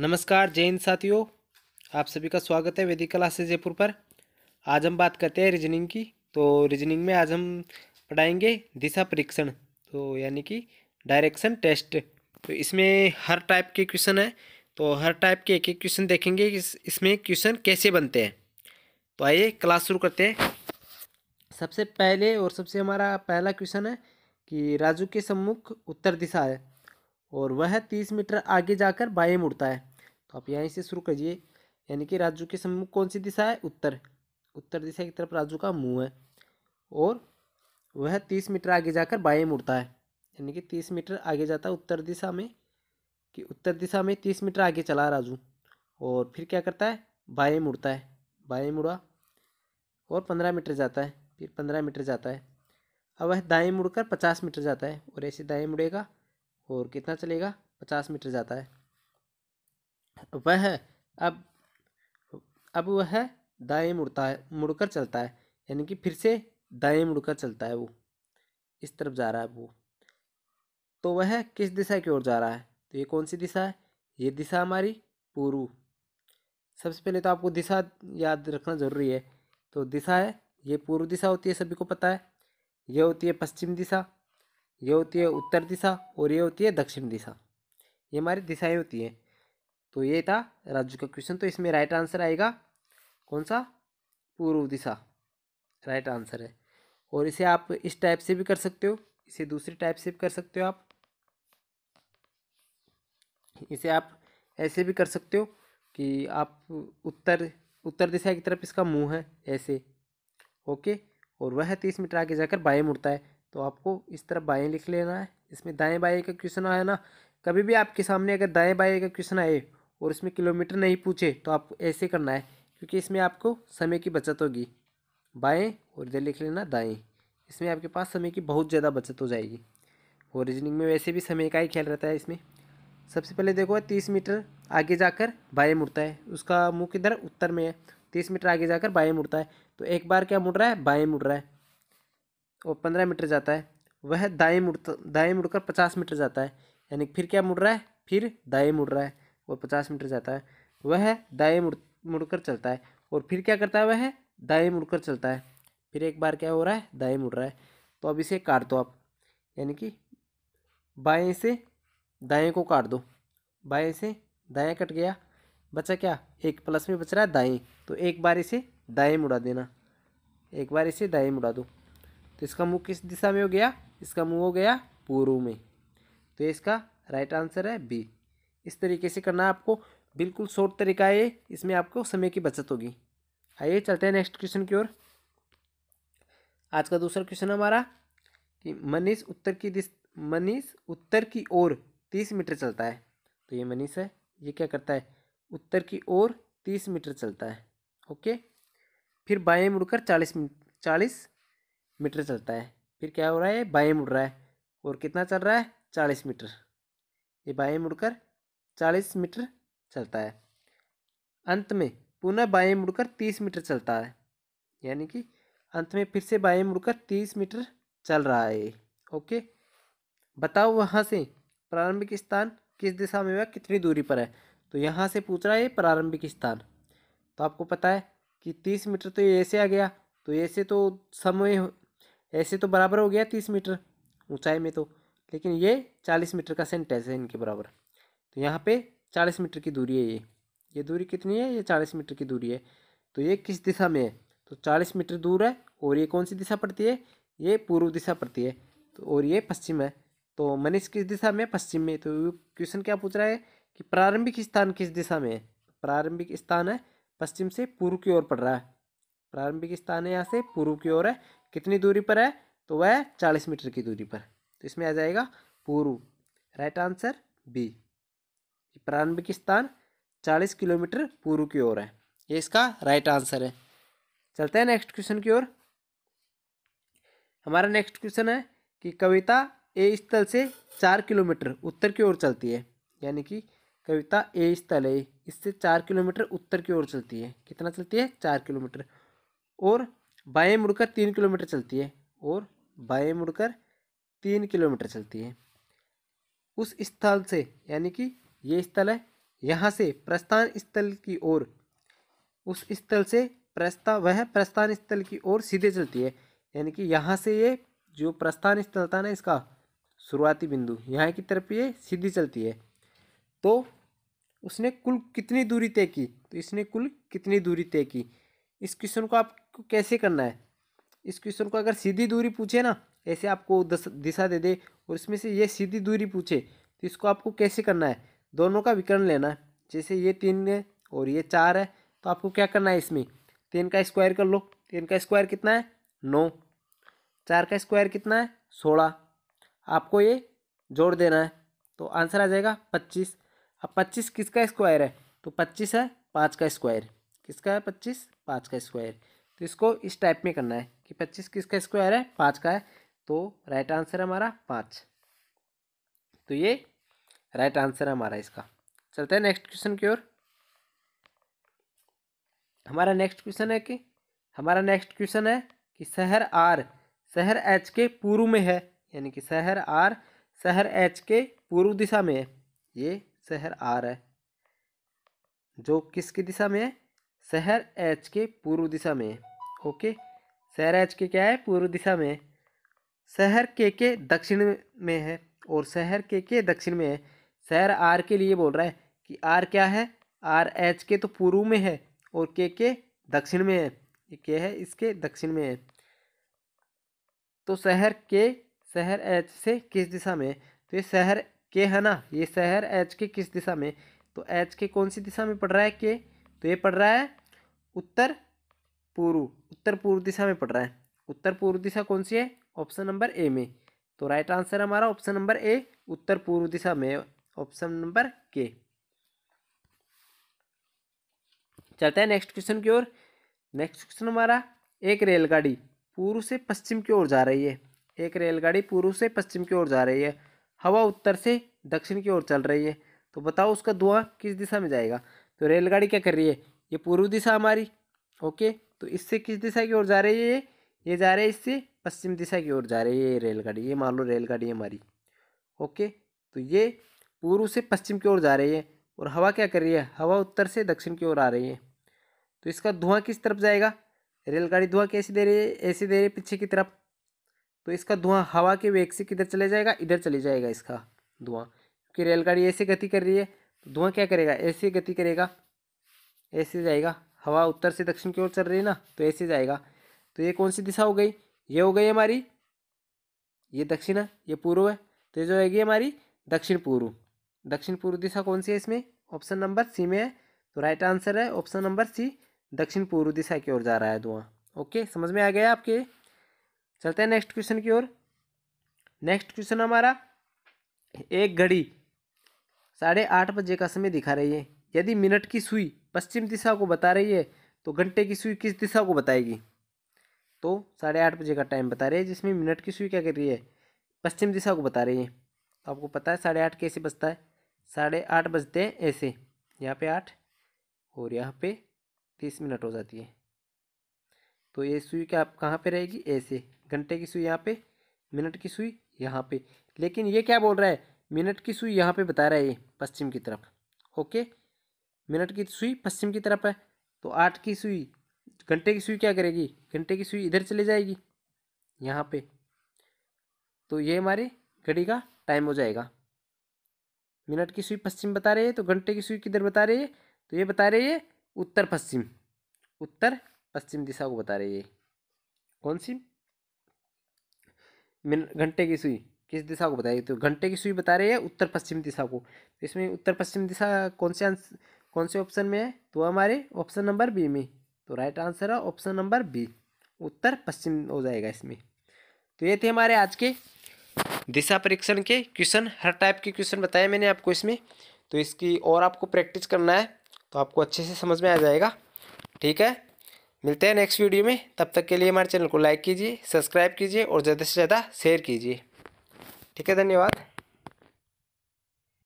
नमस्कार जय हिंद साथियों आप सभी का स्वागत है वेदिक क्लास जयपुर पर आज हम बात करते हैं रीजनिंग की तो रीजनिंग में आज हम पढ़ाएंगे दिशा परीक्षण तो यानी कि डायरेक्शन टेस्ट तो इसमें हर टाइप के क्वेश्चन है तो हर टाइप के एक एक क्वेश्चन देखेंगे कि इस, इसमें क्वेश्चन कैसे बनते हैं तो आइए क्लास शुरू करते हैं सबसे पहले और सबसे हमारा पहला क्वेश्चन है कि राजू के सम्मुख उत्तर दिशा है और वह तीस मीटर आगे जाकर बाएं मुड़ता है तो आप यहीं से शुरू करिए यानी कि राजू के सम्मुख कौन सी दिशा है उत्तर उत्तर दिशा की तरफ राजू का मुंह है और वह तीस मीटर आगे जाकर बाएं मुड़ता है यानी कि तीस मीटर आगे जाता है उत्तर दिशा में कि उत्तर दिशा में तीस मीटर आगे चला राजू और फिर क्या करता है बाएँ मुड़ता है बाएँ मुड़ा और पंद्रह मीटर जाता है फिर पंद्रह मीटर जाता है अब वह दाएँ मुड़कर पचास मीटर जाता है और ऐसे दाएँ मुड़ेगा और कितना चलेगा पचास मीटर जाता है वह अब अब वह दाएं मुड़ता है मुड़कर चलता है यानी कि फिर से दाएं मुड़कर चलता है वो इस तरफ जा रहा है वो तो वह किस दिशा की ओर जा रहा है तो ये कौन सी दिशा है ये दिशा हमारी पूर्व सबसे पहले तो आपको दिशा याद रखना ज़रूरी है तो दिशा है ये पूर्व दिशा होती है सभी को पता है यह होती है पश्चिम दिशा ये होती है उत्तर दिशा और ये होती है दक्षिण दिशा ये हमारी दिशाएं होती हैं तो ये था राजू का क्वेश्चन तो इसमें राइट आंसर आएगा कौन सा पूर्व दिशा राइट आंसर है और इसे आप इस टाइप से भी कर सकते हो इसे दूसरी टाइप से भी कर सकते हो आप इसे आप ऐसे भी कर सकते हो कि आप उत्तर उत्तर दिशा की तरफ इसका मुंह है ऐसे ओके और वह तीस मीटर आगे जाकर बाएं मुड़ता है तो आपको इस तरह बाएँ लिख लेना है इसमें दाएँ बाएँ का क्वेश्चन आया ना कभी भी आपके सामने अगर दाएँ बाएँ का क्वेश्चन आए और इसमें किलोमीटर नहीं पूछे तो आपको ऐसे करना है क्योंकि इसमें आपको समय की बचत होगी बाएँ और इधर लिख लेना दाएँ इसमें आपके पास समय की बहुत ज़्यादा बचत हो जाएगी और रीजनिंग में वैसे भी समय का ही ख्याल रहता है इसमें सबसे पहले देखो तीस मीटर आगे जाकर बाएँ मुड़ता है उसका मुँह इधर उत्तर में है तीस मीटर आगे जाकर बाएँ मुड़ता है तो एक बार क्या मुड़ रहा है बाएँ मुड़ रहा है वो पंद्रह मीटर जाता है वह दाएँ मुड़ता दाएँ मुड़कर पचास मीटर जाता है यानी फिर क्या मुड़ रहा है फिर दाएँ मुड़ रहा है वह पचास मीटर जाता है वह दाएँ मुड़ मुड़कर चलता है और फिर क्या करता है वह दाएँ मुड़कर चलता है फिर एक बार क्या हो रहा है दाएँ मुड़ रहा है तो अब इसे काट दो आप यानी कि बाएँ से दाएँ को काट दो बाएँ से दाएँ कट गया बचा क्या एक प्लस में बच रहा है दाएँ तो एक बार इसे दाएँ मुड़ा देना एक बार इसे दाएँ मुड़ा दो तो इसका मुँह किस दिशा में हो गया इसका मुँह हो गया पूर्व में तो इसका राइट आंसर है बी इस तरीके से करना आपको बिल्कुल शॉर्ट तरीका है इसमें आपको समय की बचत होगी आइए चलते हैं नेक्स्ट क्वेश्चन की ओर आज का दूसरा क्वेश्चन हमारा कि मनीष उत्तर की दिश मनीष उत्तर की ओर तीस मीटर चलता है तो ये मनीष है ये क्या करता है उत्तर की ओर तीस मीटर चलता है ओके फिर बाएं मुड़कर चालीस चालीस मीटर चलता है फिर क्या हो रहा है बाएँ मुड़ रहा है और कितना चल रहा है चालीस मीटर ये बाएँ मुड़कर चालीस मीटर चलता है अंत में पुनः बाएँ मुड़कर तीस मीटर चलता है यानी कि अंत में फिर से बाएँ मुड़कर तीस मीटर चल रहा है ओके बताओ वहाँ से प्रारंभिक स्थान किस दिशा में हुआ कितनी दूरी पर है तो यहाँ से पूछ रहा है प्रारंभिक स्थान तो आपको पता है कि तीस मीटर तो ये ऐसे आ गया तो ऐसे तो समय ऐसे तो बराबर हो गया तीस मीटर ऊंचाई में तो लेकिन ये चालीस मीटर का सेंटेंस है इनके बराबर तो यहाँ पे चालीस मीटर की दूरी है ये ये दूरी कितनी है ये चालीस मीटर की दूरी है तो ये किस दिशा में है तो चालीस मीटर दूर है और ये कौन सी दिशा पड़ती है ये पूर्व दिशा पड़ती है तो और ये पश्चिम है तो मनीष किस दिशा में पश्चिम में तो क्वेश्चन क्या पूछ रहा है कि प्रारंभिक स्थान किस दिशा में है प्रारंभिक स्थान है पश्चिम से पूर्व की ओर पड़ रहा है प्रारंभिक स्थान है यहाँ से पूर्व की ओर है कितनी दूरी पर है तो वह चालीस मीटर की दूरी पर तो इसमें आ जाएगा पूर्व राइट आंसर बी प्रारंभिक स्थान चालीस किलोमीटर पूर्व की ओर है ये इसका राइट आंसर है चलते हैं नेक्स्ट क्वेश्चन की ओर हमारा नेक्स्ट क्वेश्चन है कि कविता ए स्थल से चार किलोमीटर उत्तर की ओर चलती है यानी कि कविता ए स्थल है इससे चार किलोमीटर उत्तर की ओर चलती है कितना चलती है चार किलोमीटर और बाएं मुड़कर तीन किलोमीटर चलती है और बाएं मुड़कर तीन किलोमीटर चलती है उस स्थल से यानी कि ये स्थल है यहाँ से प्रस्थान स्थल की ओर उस स्थल से प्रस्था वह प्रस्थान स्थल की ओर सीधे चलती है यानी कि यहाँ से ये जो प्रस्थान स्थल था ना इसका शुरुआती बिंदु यहाँ की तरफ ये सीधी चलती है तो उसने कुल कितनी दूरी तय की तो इसने कुल कितनी दूरी तय की इस क्वेश्चन को आप को कैसे करना है इस क्वेश्चन को अगर सीधी दूरी पूछे ना ऐसे आपको दिशा दे दे और इसमें से ये सीधी दूरी पूछे तो इसको आपको कैसे करना है दोनों का विकर्ण लेना है जैसे ये तीन है और ये चार है तो आपको क्या करना है इसमें तीन का स्क्वायर कर लो तीन का स्क्वायर कितना है नौ चार का स्क्वायर कितना है सोलह आपको ये जोड़ देना है तो आंसर आ जाएगा पच्चीस अब पच्चीस किसका स्क्वायर है तो पच्चीस है पाँच का स्क्वायर किसका है पच्चीस पाँच का स्क्वायर तो इसको इस टाइप में करना है कि पच्चीस किसका स्क्वायर है पाँच का है तो राइट आंसर हमारा पाँच तो ये राइट आंसर हमारा इसका चलते हैं नेक्स्ट क्वेश्चन की ओर हमारा नेक्स्ट क्वेश्चन है कि हमारा नेक्स्ट क्वेश्चन है कि शहर आर शहर एच के पूर्व में है यानी कि शहर आर शहर एच के पूर्व दिशा में है ये शहर आर है जो किसकी दिशा में है शहर एच के पूर्व दिशा में ओके शहर एच के क्या है पूर्व दिशा में शहर के के दक्षिण में है और शहर के के दक्षिण में है शहर आर के लिए बोल रहा है कि आर क्या है आर एच के तो पूर्व में है और के के दक्षिण में है ये के है इसके दक्षिण में है तो शहर के शहर एच से किस दिशा में तो ये शहर के है ना ये शहर एच के किस दिशा में तो एच के कौन सी दिशा में पड़ रहा है के तो ये पड़ रहा है उत्तर पूर्व उत्तर पूर्व दिशा में पड़ रहा है उत्तर पूर्व दिशा कौन सी है ऑप्शन नंबर ए में तो राइट आंसर हमारा ऑप्शन नंबर ए उत्तर पूर्व दिशा में ऑप्शन नंबर के चलते हैं नेक्स्ट क्वेश्चन की ओर नेक्स्ट क्वेश्चन हमारा एक रेलगाड़ी पूर्व से पश्चिम की ओर जा रही है एक रेलगाड़ी पूर्व से पश्चिम की ओर जा रही है हवा उत्तर से दक्षिण की ओर चल रही है तो बताओ उसका धुआं किस दिशा में जाएगा तो रेलगाड़ी क्या कर रही है ये पूर्व दिशा हमारी ओके तो इससे किस दिशा की ओर जा रही है ये ये जा रहे है इससे पश्चिम दिशा की ओर जा रही है ये रेलगाड़ी ये मान लो रेलगाड़ी हमारी ओके तो ये पूर्व से पश्चिम की ओर जा रही है और हवा क्या कर रही है हवा उत्तर से दक्षिण की ओर आ रही है तो इसका धुआं किस तरफ जाएगा रेलगाड़ी धुआं कैसे दे रही है ऐसे दे रही है पीछे की तरफ तो इसका धुआं हवा के वेग से किधर चले जाएगा इधर चले जाएगा इसका धुआं क्योंकि रेलगाड़ी ऐसे गति कर रही है तो धुआं क्या करेगा ऐसे गति करेगा ऐसे जाएगा हवा उत्तर से दक्षिण की ओर चल रही है ना तो ऐसे जाएगा तो ये कौन सी दिशा हो गई ये हो गई हमारी ये दक्षिण है ये पूर्व है तो ये जो आएगी हमारी दक्षिण पूर्व दक्षिण पूर्व दिशा कौन सी है इसमें ऑप्शन नंबर सी में है तो राइट आंसर है ऑप्शन नंबर सी दक्षिण पूर्व दिशा की ओर जा रहा है धुआं ओके समझ में आ गया आपके चलते हैं नेक्स्ट क्वेश्चन की ओर नेक्स्ट क्वेश्चन हमारा एक घड़ी साढ़े आठ बजे का समय दिखा रही है यदि मिनट की सुई पश्चिम दिशा को बता रही है तो घंटे की सुई किस दिशा को बताएगी तो साढ़े आठ बजे का टाइम बता रही है जिसमें मिनट की सुई क्या कर रही है पश्चिम दिशा को बता रही है तो आपको पता है साढ़े आठ कैसे बजता है साढ़े आठ बजते हैं ऐसे यहाँ पे आठ और यहाँ पे तीस मिनट हो जाती है तो ये सुई क्या आप कहाँ पर रहेगी ऐसे घंटे की सुई यहाँ पे मिनट की सुई यहाँ पर लेकिन ये क्या बोल रहा है मिनट की सुई यहाँ पे बता रहा है ये पश्चिम की तरफ ओके मिनट की सुई पश्चिम की तरफ है तो आठ की सुई घंटे की सुई क्या करेगी घंटे की सुई इधर चले जाएगी यहाँ पे तो ये हमारे घड़ी का टाइम हो जाएगा मिनट की सुई पश्चिम बता रहे हैं तो घंटे की सुई किधर बता रहे हैं तो ये बता रहे हैं उत्तर पश्चिम उत्तर पश्चिम दिशा को बता रहे ये कौन सी घंटे की सुई किस दिशा को बताइए तो घंटे की सुई बता रहे हैं उत्तर पश्चिम दिशा को तो इसमें उत्तर पश्चिम दिशा कौन से आंसर कौन से ऑप्शन में है तो हमारे ऑप्शन नंबर बी में तो राइट आंसर है ऑप्शन नंबर बी उत्तर पश्चिम हो जाएगा इसमें तो ये थे हमारे आज के दिशा परीक्षण के क्वेश्चन हर टाइप के क्वेश्चन बताए मैंने आपको इसमें तो इसकी और आपको प्रैक्टिस करना है तो आपको अच्छे से समझ में आ जाएगा ठीक है मिलते हैं नेक्स्ट वीडियो में तब तक के लिए हमारे चैनल को लाइक कीजिए सब्सक्राइब कीजिए और ज़्यादा से ज़्यादा शेयर कीजिए ठीक है धन्यवाद